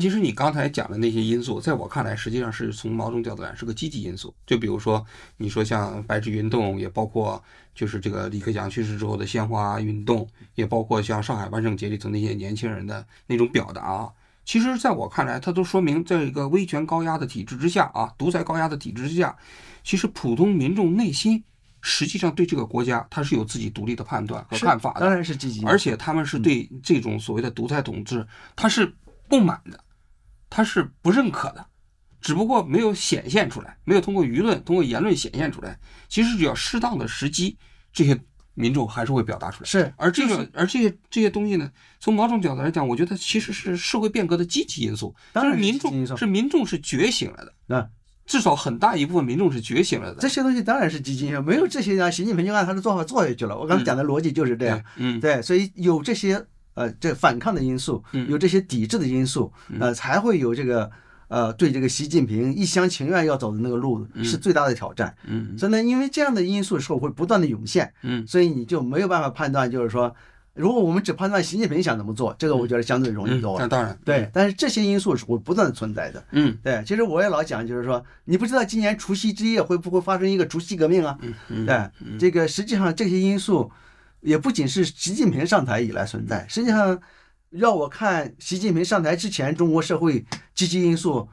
其实你刚才讲的那些因素，在我看来，实际上是从某种角度来是个积极因素。就比如说，你说像白纸运动，也包括就是这个李克强去世之后的鲜花运动，也包括像上海万圣节里头那些年轻人的那种表达。其实，在我看来，它都说明在一个威权高压的体制之下啊，独裁高压的体制之下，其实普通民众内心实际上对这个国家，它是有自己独立的判断和看法的，当然是积极。而且他们是对这种所谓的独裁统治，它是不满的。他是不认可的，只不过没有显现出来，没有通过舆论、通过言论显现出来。其实只要适当的时机，这些民众还是会表达出来。是，而这个，而这些这些东西呢，从某种角度来讲，我觉得其实是社会变革的积极因素。当然，民众是民众是觉醒了的嗯。至少很大一部分民众是觉醒了的。这些东西当然是积极因没有这些呢，习近平就按他的做法做下去了。我刚才讲的逻辑就是这样。嗯，对，所以有这些。呃，这反抗的因素，有这些抵制的因素，呃，才会有这个，呃，对这个习近平一厢情愿要走的那个路是最大的挑战。嗯，所以呢，因为这样的因素，时候会不断的涌现。嗯，所以你就没有办法判断，就是说，如果我们只判断习近平想怎么做，这个我觉得相对容易做。那当然，对，但是这些因素是会不断的存在的。嗯，对，其实我也老讲，就是说，你不知道今年除夕之夜会不会发生一个除夕革命啊？嗯嗯，这个实际上这些因素。也不仅是习近平上台以来存在。实际上，要我看习近平上台之前，中国社会积极因素，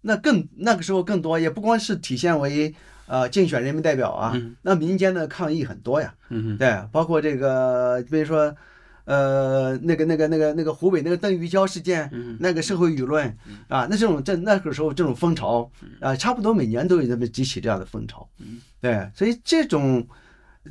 那更那个时候更多，也不光是体现为呃竞选人民代表啊，那民间的抗议很多呀。对，包括这个比如说呃那个那个那个那个湖北那个邓玉娇事件，那个社会舆论啊，那这种这那个时候这种风潮啊，差不多每年都有那么几起这样的风潮。对，所以这种。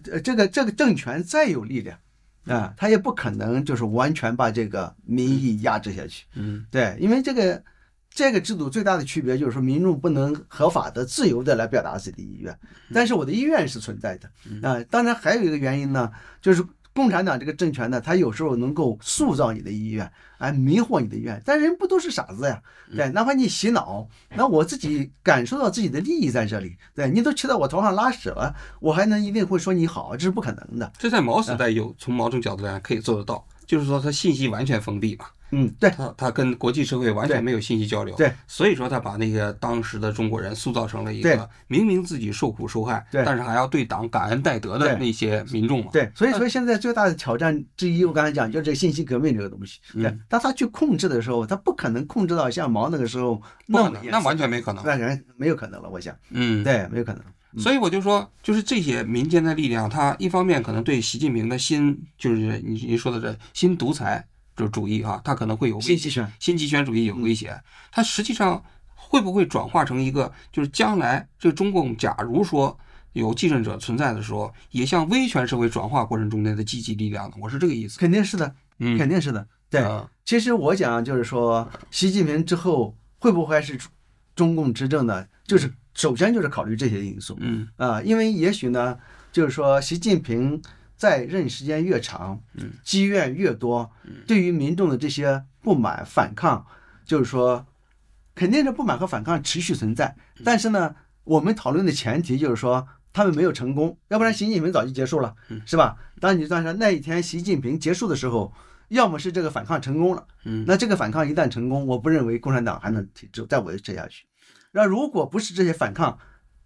这这个这个政权再有力量，啊，他也不可能就是完全把这个民意压制下去。嗯，对，因为这个这个制度最大的区别就是说，民众不能合法的、自由的来表达自己的意愿。但是我的意愿是存在的啊。当然还有一个原因呢，就是。共产党这个政权呢，它有时候能够塑造你的意愿，哎，迷惑你的意愿。但人不都是傻子呀？对，哪怕你洗脑，那我自己感受到自己的利益在这里，对你都骑到我头上拉屎了，我还能一定会说你好？这是不可能的。这在毛时代有，从某种角度来可以做得到，就是说他信息完全封闭嘛。嗯，对他，他跟国际社会完全没有信息交流，对，所以说他把那些当时的中国人塑造成了一个明明自己受苦受害，但是还要对党感恩戴德的那些民众嘛。对，所以说现在最大的挑战之一，我刚才讲就是这个信息革命这个东西。对，当他去控制的时候，他不可能控制到像毛那个时候那的，那完全没可能，完全没有可能了。我想，嗯，对，没有可能。所以我就说，就是这些民间的力量，他一方面可能对习近平的新，就是你你说的这新独裁。就是主义哈，它可能会有新极权，新极权主义有威胁。它实际上会不会转化成一个，就是将来这个中共，假如说有继任者存在的时候，也向威权社会转化过程中间的积极力量呢？我是这个意思。肯定是的，肯定是的。对，其实我讲就是说，习近平之后会不会是中共执政呢？就是首先就是考虑这些因素。嗯啊，因为也许呢，就是说习近平。在任时间越长，嗯，积怨越多，对于民众的这些不满反抗，就是说，肯定是不满和反抗持续存在。但是呢，我们讨论的前提就是说，他们没有成功，要不然习近平早就结束了，是吧？当你算上那一天习近平结束的时候，要么是这个反抗成功了，嗯，那这个反抗一旦成功，我不认为共产党还能就再维持下去。那如果不是这些反抗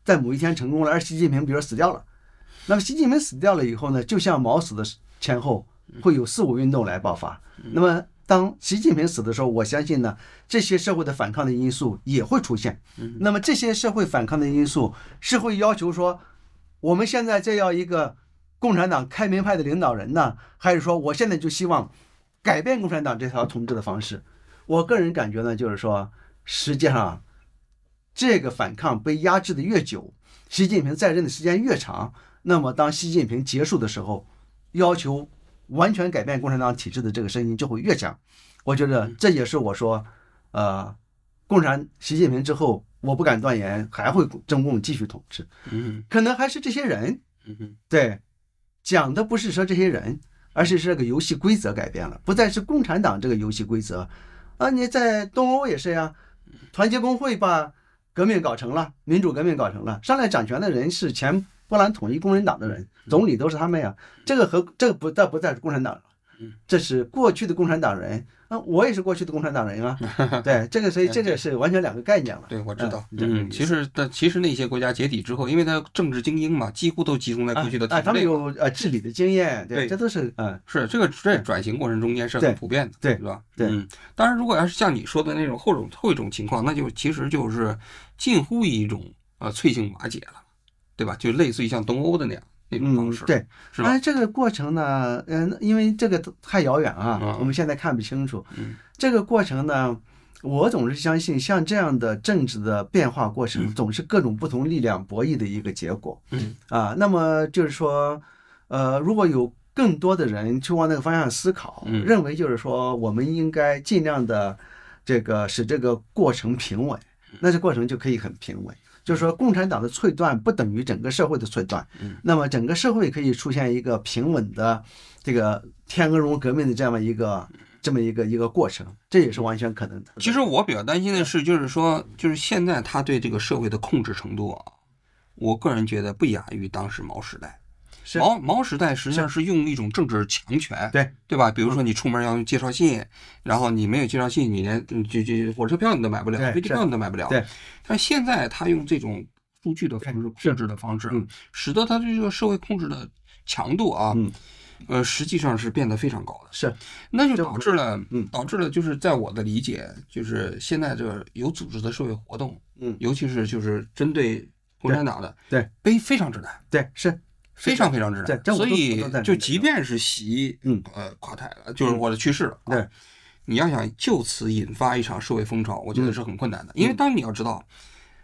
在某一天成功了，而习近平比如说死掉了。那么习近平死掉了以后呢，就像毛死的前后会有四五运动来爆发。那么当习近平死的时候，我相信呢，这些社会的反抗的因素也会出现。那么这些社会反抗的因素是会要求说，我们现在这样一个共产党开明派的领导人呢，还是说我现在就希望改变共产党这条统治的方式？我个人感觉呢，就是说实际上这个反抗被压制的越久，习近平在任的时间越长。那么，当习近平结束的时候，要求完全改变共产党体制的这个声音就会越强。我觉得这也是我说，呃，共产习近平之后，我不敢断言还会中共继续统治。可能还是这些人。对，讲的不是说这些人，而是这个游戏规则改变了，不再是共产党这个游戏规则。啊，你在东欧也是呀，团结工会把革命搞成了，民主革命搞成了，上来掌权的人是前。波兰统一工人党的人，总理都是他们呀。这个和这个不再不再是共产党了，这是过去的共产党人。那我也是过去的共产党人啊。对，这个所以这个是完全两个概念了。对我知道，嗯，其实但其实那些国家解体之后，因为他政治精英嘛，几乎都集中在过去的体制内。啊，他们有呃治理的经验，对，这都是嗯是这个在转型过程中间是很普遍的，对，是吧？对，嗯，当然如果要是像你说的那种后种后一种情况，那就其实就是近乎一种呃脆性瓦解了。对吧？就类似于像东欧的那样那种方式，对，是吧？这个过程呢，嗯，因为这个太遥远啊，我们现在看不清楚。这个过程呢，我总是相信，像这样的政治的变化过程，总是各种不同力量博弈的一个结果。嗯啊，那么就是说，呃，如果有更多的人去往那个方向思考，认为就是说，我们应该尽量的这个使这个过程平稳，那这过程就可以很平稳。就是说，共产党的脆断不等于整个社会的脆断，那么整个社会可以出现一个平稳的这个天鹅绒革命的这样的一个这么一个一个过程，这也是完全可能的。其实我比较担心的是，就是说，就是现在他对这个社会的控制程度啊，我个人觉得不亚于当时毛时代。毛毛时代实际上是用一种政治强权，对对吧？比如说你出门要用介绍信，然后你没有介绍信，你连就就火车票你都买不了，飞机票你都买不了。对，但现在他用这种数据的方式控制的方式，嗯，使得他对这个社会控制的强度啊，嗯，呃，实际上是变得非常高的。是，那就导致了，导致了，就是在我的理解，就是现在这个有组织的社会活动，嗯，尤其是就是针对共产党的，对，非非常之难，对，是。非常非常之难，所以就即便是习，嗯，呃，垮台了，就是我的去世了，对，你要想就此引发一场社会风潮，我觉得是很困难的，因为当你要知道，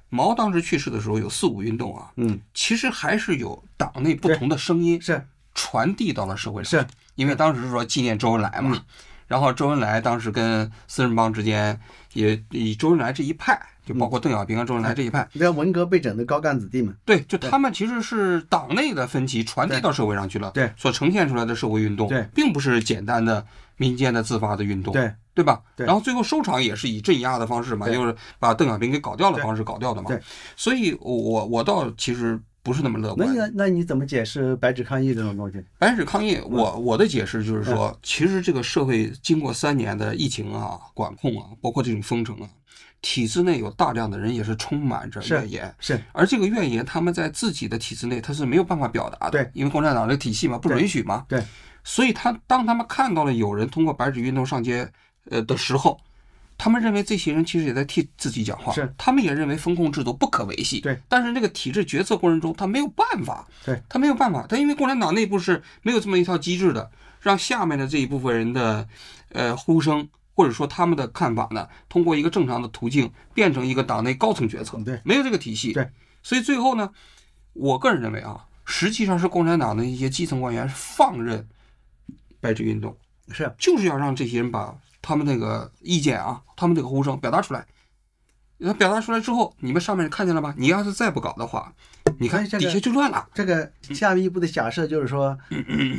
毛当时去世的时候有四五运动啊，嗯，其实还是有党内不同的声音是传递到了社会上，是因为当时是说纪念周恩来嘛，然后周恩来当时跟四人帮之间也以周恩来这一派。就包括邓小平啊，周恩来这一派，那文革被整的高干子弟嘛，对，就他们其实是党内的分歧传递到社会上去了，对，所呈现出来的社会运动，对，并不是简单的民间的自发的运动，对，对吧？对，然后最后收场也是以镇压的方式嘛，就是把邓小平给搞掉的方式搞掉的嘛，对，所以我我倒其实。不是那么乐观。那那那你怎么解释白纸抗议这种东西？白纸抗议，我我的解释就是说，其实这个社会经过三年的疫情啊、管控啊，包括这种封城啊，体制内有大量的人也是充满着怨言。是。而这个怨言，他们在自己的体制内，他是没有办法表达的。对。因为共产党这个体系嘛，不允许嘛。对。所以他当他们看到了有人通过白纸运动上街呃的时候。他们认为这些人其实也在替自己讲话，是他们也认为风控制度不可维系，对。但是这个体制决策过程中，他没有办法，对，他没有办法，他因为共产党内部是没有这么一套机制的，让下面的这一部分人的，呃，呼声或者说他们的看法呢，通过一个正常的途径变成一个党内高层决策，对，没有这个体系，对。所以最后呢，我个人认为啊，实际上是共产党的一些基层官员是放任，白纸运动，是，就是要让这些人把。他们那个意见啊，他们这个呼声表达出来，那表达出来之后，你们上面看见了吧？你要是再不搞的话，你看底下就乱了。这个下一步的假设就是说，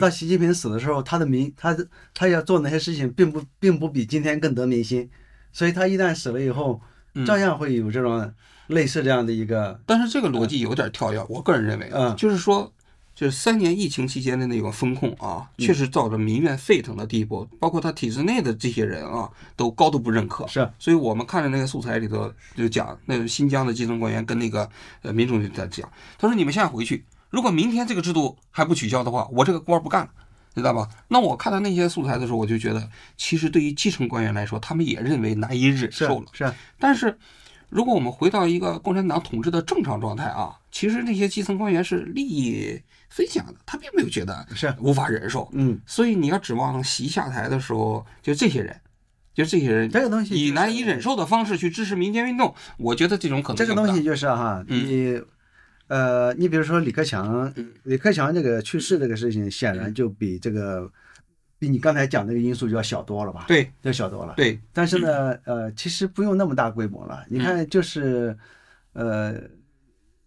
到习近平死的时候，他的民，他他要做那些事情，并不并不比今天更得民心，所以他一旦死了以后，照样会有这种类似这样的一个。但是这个逻辑有点跳跃，我个人认为，就是说。就是三年疫情期间的那个风控啊，确实造成民怨沸腾的地步，包括他体制内的这些人啊，都高度不认可。是，所以我们看着那个素材里头，就讲那个、新疆的基层官员跟那个呃民众就在讲，他说：“你们现在回去，如果明天这个制度还不取消的话，我这个官不干了，知道吧？”那我看到那些素材的时候，我就觉得，其实对于基层官员来说，他们也认为难以忍受了。是，但是。如果我们回到一个共产党统治的正常状态啊，其实那些基层官员是利益分享的，他并没有觉得是无法忍受。嗯，所以你要指望习下台的时候，就这些人，就这些人，这个东西以难以忍受的方式去支持民间运动，我觉得这种可能。这个东西就是哈，你，呃，你比如说李克强，李克强这个去世这个事情，显然就比这个。比你刚才讲那个因素就要小多了吧？对，要小多了。对，但是呢，呃，其实不用那么大规模了。你看，就是，呃。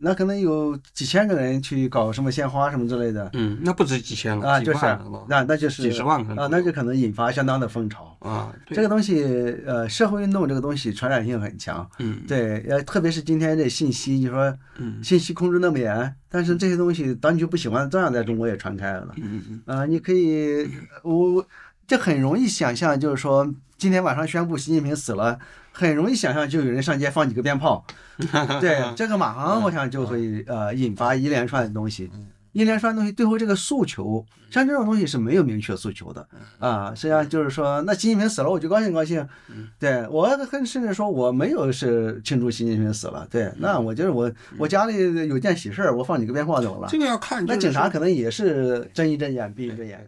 那可能有几千个人去搞什么鲜花什么之类的，嗯，那不止几千了啊，就是那那就是几十万啊，那就可能引发相当的风潮啊。这个东西，呃，社会运动这个东西传染性很强，嗯，对，呃，特别是今天这信息，你说，嗯，信息控制那么严，但是这些东西当局不喜欢，照样在中国也传开了嗯嗯嗯，啊，你可以，我这很容易想象，就是说今天晚上宣布习近平死了。很容易想象，就有人上街放几个鞭炮，对这个马上我想就会呃引发一连串的东西，一连串东西最后这个诉求，像这种东西是没有明确诉求的，啊实际上就是说那习近平死了我就高兴高兴，对我很甚至说我没有是庆祝习近平死了，对那我觉得我我家里有件喜事儿，我放几个鞭炮怎么办？这个要看，那警察可能也是睁一只眼闭一只眼。